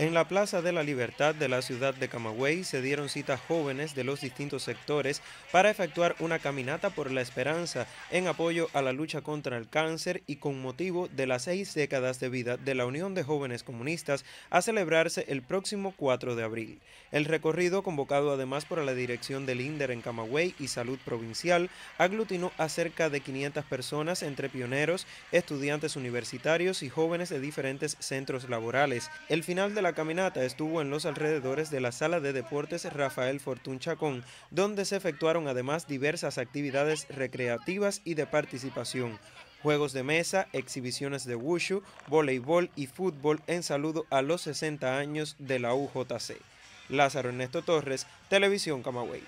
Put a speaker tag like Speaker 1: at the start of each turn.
Speaker 1: En la Plaza de la Libertad de la ciudad de Camagüey se dieron citas jóvenes de los distintos sectores para efectuar una caminata por la esperanza en apoyo a la lucha contra el cáncer y con motivo de las seis décadas de vida de la Unión de Jóvenes Comunistas a celebrarse el próximo 4 de abril. El recorrido, convocado además por la dirección del INDER en Camagüey y Salud Provincial, aglutinó a cerca de 500 personas entre pioneros, estudiantes universitarios y jóvenes de diferentes centros laborales. El final de la caminata estuvo en los alrededores de la Sala de Deportes Rafael Fortún Chacón, donde se efectuaron además diversas actividades recreativas y de participación. Juegos de mesa, exhibiciones de wushu, voleibol y fútbol en saludo a los 60 años de la UJC. Lázaro Ernesto Torres, Televisión Camagüey.